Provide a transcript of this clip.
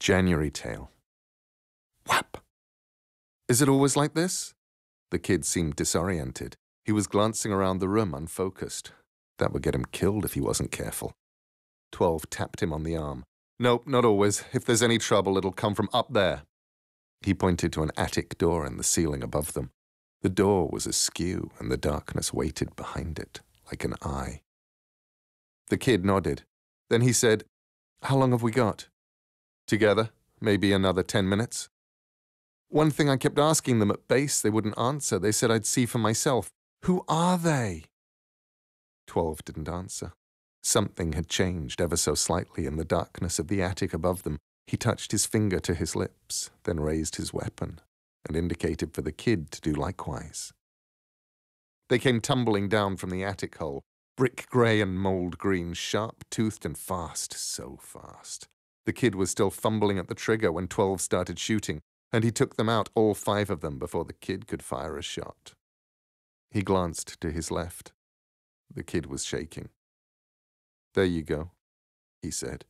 January tale. Whap! Is it always like this? The kid seemed disoriented. He was glancing around the room unfocused. That would get him killed if he wasn't careful. Twelve tapped him on the arm. Nope, not always. If there's any trouble, it'll come from up there. He pointed to an attic door in the ceiling above them. The door was askew, and the darkness waited behind it, like an eye. The kid nodded. Then he said, How long have we got? Together, maybe another 10 minutes. One thing I kept asking them at base, they wouldn't answer. They said I'd see for myself. Who are they? Twelve didn't answer. Something had changed ever so slightly in the darkness of the attic above them. He touched his finger to his lips, then raised his weapon, and indicated for the kid to do likewise. They came tumbling down from the attic hole, brick grey and mould green, sharp toothed and fast, so fast. The kid was still fumbling at the trigger when 12 started shooting, and he took them out, all five of them, before the kid could fire a shot. He glanced to his left. The kid was shaking. There you go, he said.